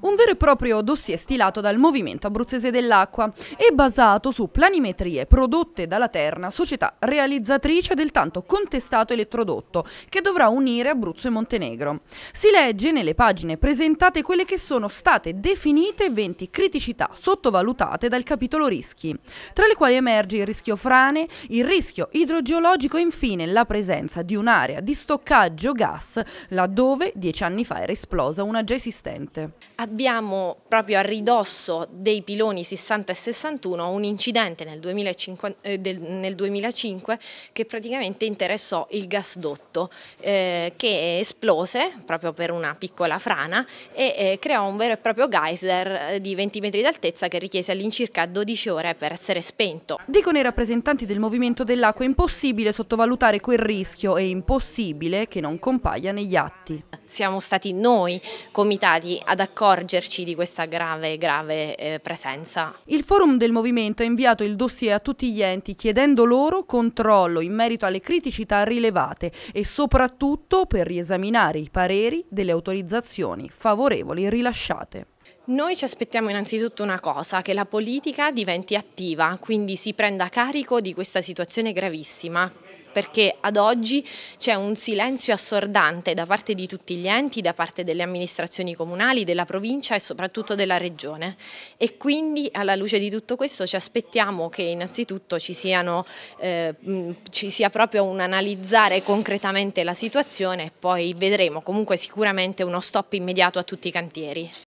un vero e proprio dossier stilato dal Movimento Abruzzese dell'Acqua e basato su planimetrie prodotte dalla Terna, società realizzatrice del tanto contestato elettrodotto che dovrà unire Abruzzo e Montenegro. Si legge nelle pagine presentate quelle che sono state definite 20 criticità sottovalutate dal capitolo rischi, tra le quali emerge il rischio frane, il rischio idrogeologico e infine la presenza di un'area di stoccaggio gas laddove dieci anni fa era esplosa una già esistente abbiamo proprio a ridosso dei piloni 60 e 61 un incidente nel 2005, eh, del, nel 2005 che praticamente interessò il gasdotto eh, che esplose proprio per una piccola frana e eh, creò un vero e proprio geyser eh, di 20 metri d'altezza che richiese all'incirca 12 ore per essere spento. Dicono i rappresentanti del movimento dell'acqua impossibile sottovalutare quel rischio è impossibile che non compaia negli atti. Siamo stati noi comitati ad accordo accorgerci di questa grave, grave eh, presenza. Il forum del movimento ha inviato il dossier a tutti gli enti chiedendo loro controllo in merito alle criticità rilevate e soprattutto per riesaminare i pareri delle autorizzazioni favorevoli rilasciate. Noi ci aspettiamo innanzitutto una cosa, che la politica diventi attiva, quindi si prenda carico di questa situazione gravissima, perché ad oggi c'è un silenzio assordante da parte di tutti gli enti, da parte delle amministrazioni comunali, della provincia e soprattutto della regione e quindi alla luce di tutto questo ci aspettiamo che innanzitutto ci, siano, eh, ci sia proprio un analizzare concretamente la situazione e poi vedremo comunque sicuramente uno stop immediato a tutti i cantieri.